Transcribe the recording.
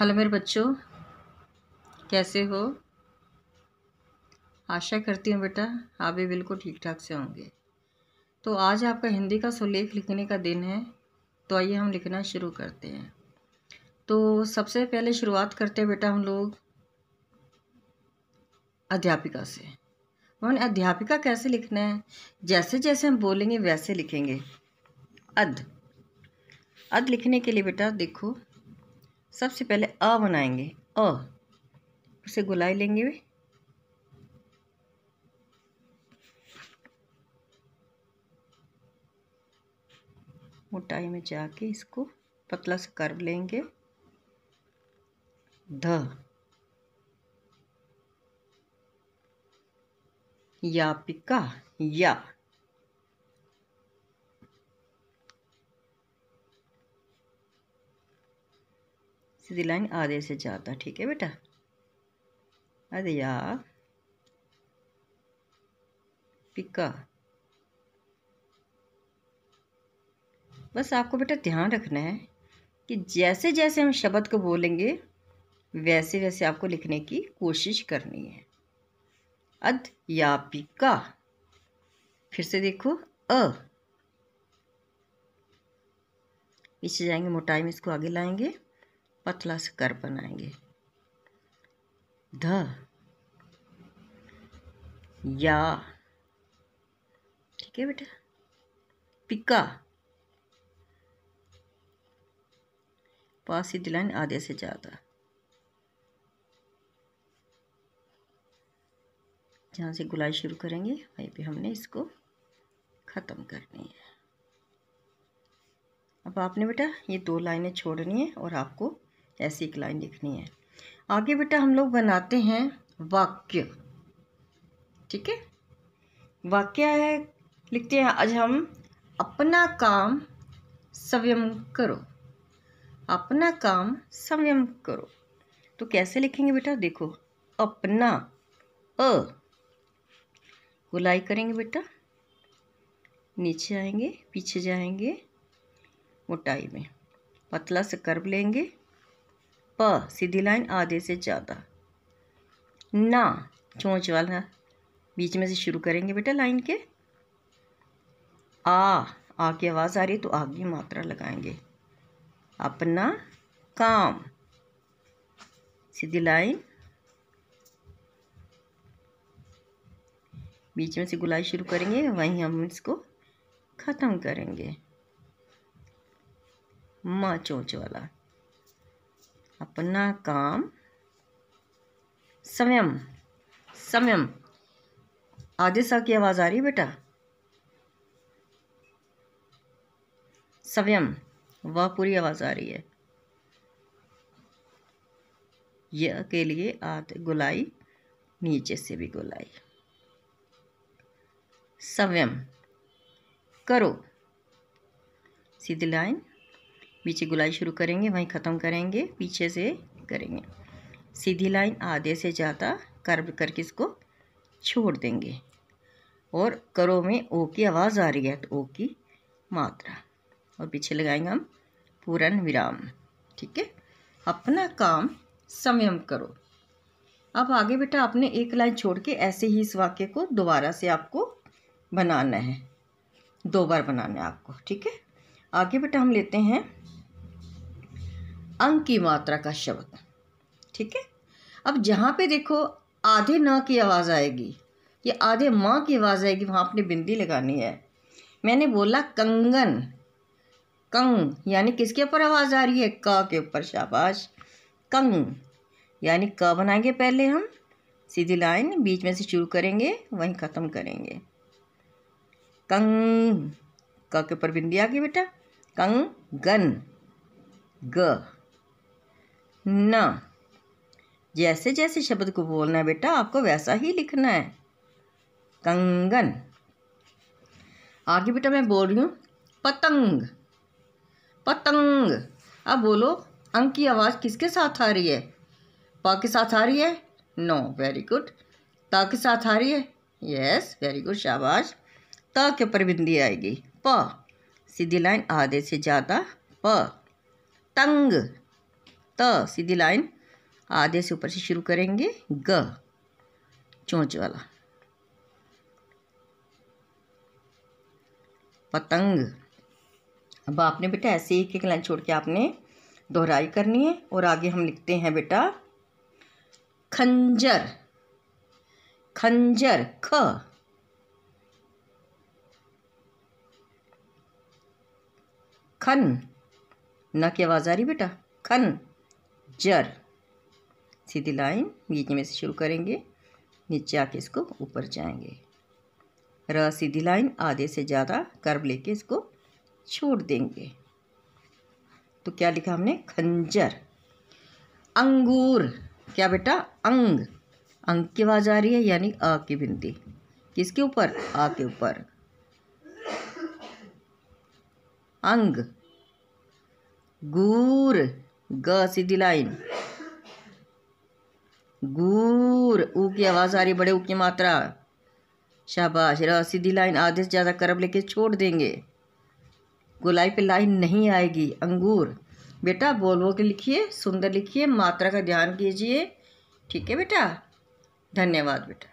hello मेरे बच्चों कैसे हो आशा करती हूँ बेटा आप भी बिल्कुल ठीक ठाक से होंगे तो आज आपका हिंदी का सुलेख लिखने का दिन है तो आइए हम लिखना शुरू करते हैं तो सबसे पहले शुरुआत करते हैं बेटा हम लोग अध्यापिका से मैंने अध्यापिका कैसे लिखना है जैसे जैसे हम बोलेंगे वैसे लिखेंगे अध अध लिखने के लिए बेटा देखो सबसे पहले अ बनाएंगे अ उसे गुलाई लेंगे वे मोटाई में जाके इसको पतला से कर लेंगे ध या पिका या सीधी लाइन आधे से ज़्यादा ठीक है बेटा या पिका बस आपको बेटा ध्यान रखना है कि जैसे जैसे हम शब्द को बोलेंगे वैसे वैसे आपको लिखने की कोशिश करनी है अद या पिका फिर से देखो अ पीछे जाएंगे मोटाई में इसको आगे लाएंगे पतला से कर बनाएंगे ध या ठीक है बेटा पिका पास सीधी लाइन आधे से ज़्यादा जहां से गुलाई शुरू करेंगे वहीं पे हमने इसको ख़त्म करनी है अब आपने बेटा ये दो लाइनें छोड़नी है और आपको ऐसी एक लाइन लिखनी है आगे बेटा हम लोग बनाते हैं वाक्य ठीक है वाक्य है लिखते हैं आज हम अपना काम स्वयं करो अपना काम स्वयं करो तो कैसे लिखेंगे बेटा देखो अपना अ गुलाई करेंगे बेटा नीचे आएंगे पीछे जाएंगे मोटाई में पतला से कर्व लेंगे प सीधी लाइन आधे से ज़्यादा ना चोंच वाला बीच में से शुरू करेंगे बेटा लाइन के आ आ की आवाज़ आ रही है तो आ की मात्रा लगाएंगे अपना काम सीधी लाइन बीच में से गुलाई शुरू करेंगे वहीं हम इसको ख़त्म करेंगे माँ चोंच वाला अपना काम स्वयं स्वयं आधे सा की आवाज़ आ रही बेटा स्वयं वह पूरी आवाज़ आ रही है यह के लिए आध गुलाई नीचे से भी गुलाई स्वयं करो सीधी लाइन पीछे गुलाई शुरू करेंगे वहीं ख़त्म करेंगे पीछे से करेंगे सीधी लाइन आधे से ज़्यादा कर्व करके इसको छोड़ देंगे और करो में ओ की आवाज़ आ रही है तो ओ की मात्रा और पीछे लगाएंगे हम पूरन विराम ठीक है अपना काम संयम करो अब आगे बेटा आपने एक लाइन छोड़ के ऐसे ही इस वाक्य को दोबारा से आपको बनाना है दो बार बनाना है आपको ठीक है आगे बेटा हम लेते हैं अंक की मात्रा का शब्द ठीक है अब जहाँ पे देखो आधे न की आवाज़ आएगी या आधे माँ की आवाज़ आएगी वहाँ आपने बिंदी लगानी है मैंने बोला कंगन कंग यानी किसके ऊपर आवाज़ आ रही है क के ऊपर शाबाश कंग यानी क बनाएंगे पहले हम सीधी लाइन बीच में से शुरू करेंगे वहीं ख़त्म करेंगे कंग क के ऊपर बिंदी आ गई बेटा कंगन ग न जैसे जैसे शब्द को बोलना है बेटा आपको वैसा ही लिखना है कंगन आगे बेटा मैं बोल रही हूँ पतंग पतंग अब बोलो अंक की आवाज़ किसके साथ आ रही है प के साथ आ रही है नो वेरी गुड त के साथ आ रही है यस वेरी गुड शाबाश त के ऊपर बिंदी आएगी प सीधी लाइन आधे से ज़्यादा प तंग त सीधी लाइन आधे से ऊपर से शुरू करेंगे ग चोंच वाला पतंग अब आपने बेटा ऐसे एक एक लाइन छोड़ के आपने दोहराई करनी है और आगे हम लिखते हैं बेटा खंजर खंजर ख खन न की आवाज़ आ रही बेटा खन जर सीधी लाइन बीच में से शुरू करेंगे नीचे आके इसको ऊपर जाएंगे र सीधी लाइन आधे से ज़्यादा कर्व लेके इसको छोड़ देंगे तो क्या लिखा हमने खंजर अंगूर क्या बेटा अंग अंग की आवाज़ आ रही है यानी आ की बिंदी किसके ऊपर आ के ऊपर अंग गूर ग सीधी लाइन गूर ऊ की आवाज़ आ रही बड़े ऊ की मात्रा शाबाश र सीधी लाइन आधे से ज़्यादा करब लेके छोड़ देंगे गोलाई पे लाइन नहीं आएगी अंगूर बेटा बोल बोल के लिखिए सुंदर लिखिए मात्रा का ध्यान कीजिए ठीक है बेटा धन्यवाद बेटा